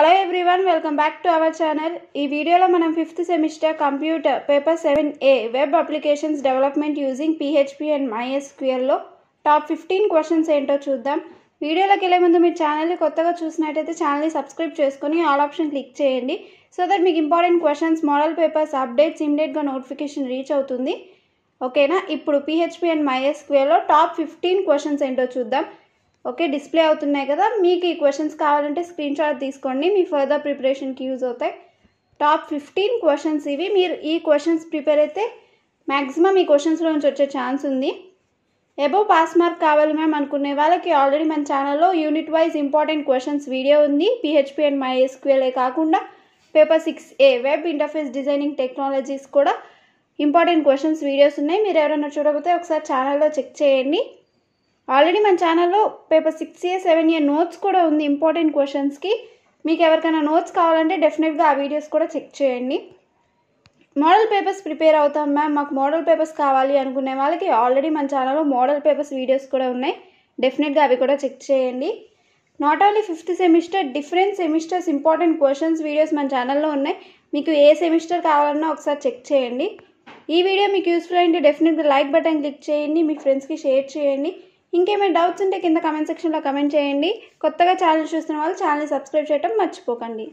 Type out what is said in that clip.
hello everyone welcome back to our channel ఈ వీడియోలో మనం fifth semester computer paper seven A web applications development using PHP and మైఎస్క్యూఎల్లో top fifteen questions ఏంటో చూద్దాం వీడియోలోకి వెళ్ళే ముందు మీరు ఛానల్ని కొత్తగా చూసినట్టయితే ఛానల్ని సబ్స్క్రైబ్ చేసుకొని ఆల్ ఆప్షన్ క్లిక్ చేయండి సో దట్ మీకు important questions model papers updates ఇమ్డియట్గా నోటిఫికేషన్ రీచ్ అవుతుంది ఓకేనా ఇప్పుడు పిహెచ్పి అండ్ మైఎస్క్యూఎల్లో టాప్ ఫిఫ్టీన్ క్వశ్చన్స్ ఏంటో చూద్దాం ఓకే డిస్ప్లే అవుతున్నాయి కదా మీకు ఈ క్వశ్చన్స్ కావాలంటే స్క్రీన్ షాట్ తీసుకోండి మీ ఫర్దర్ ప్రిపరేషన్కి యూజ్ అవుతాయి టాప్ ఫిఫ్టీన్ క్వశ్చన్స్ ఇవి మీరు ఈ క్వశ్చన్స్ ప్రిపేర్ అయితే మ్యాక్సిమం ఈ క్వశ్చన్స్లో నుంచి వచ్చే ఛాన్స్ ఉంది ఎబో పాస్ మార్క్ కావాలి మ్యామ్ అనుకునే వాళ్ళకి ఆల్రెడీ మన ఛానల్లో unit wise important questions video ఉంది పిహెచ్పి అండ్ మై ఎస్క్యూఎల్ఏ కాకుండా paper six A web interface designing technologies కూడా ఇంపార్టెంట్ క్వశ్చన్స్ వీడియోస్ ఉన్నాయి మీరు ఎవరైనా చూడకపోతే ఒకసారి ఛానల్లో చెక్ చేయండి ఆల్రెడీ మన ఛానల్లో paper six A seven A notes కూడా ఉంది ఇంపార్టెంట్ క్వశ్చన్స్కి మీకు ఎవరికైనా నోట్స్ కావాలంటే డెఫినెట్గా ఆ వీడియోస్ కూడా చెక్ చేయండి మోడల్ పేపర్స్ ప్రిపేర్ అవుతాం మ్యామ్ మాకు మోడల్ పేపర్స్ కావాలి అనుకునే వాళ్ళకి ఆల్రెడీ మన ఛానల్లో మోడల్ పేపర్స్ వీడియోస్ కూడా ఉన్నాయి డెఫినెట్గా అవి కూడా చెక్ చేయండి not only fifth semester different semesters important questions videos మన ఛానల్లో ఉన్నాయి మీకు ఏ సెమిస్టర్ కావాలన్నా ఒకసారి చెక్ చేయండి ఈ వీడియో మీకు యూస్ఫుల్ అయింటే డెఫినెట్గా లైక్ బటన్ క్లిక్ చేయండి మీ ఫ్రెండ్స్కి షేర్ చేయండి ఇంకేమైనా డౌట్స్ ఉంటే కింద కమెంట్ సెక్షన్లో కమెంట్ చేయండి కొత్తగా ఛానల్ చూస్తున్న వాళ్ళు ఛానల్ని సబ్స్క్రైబ్ చేయడం మర్చిపోకండి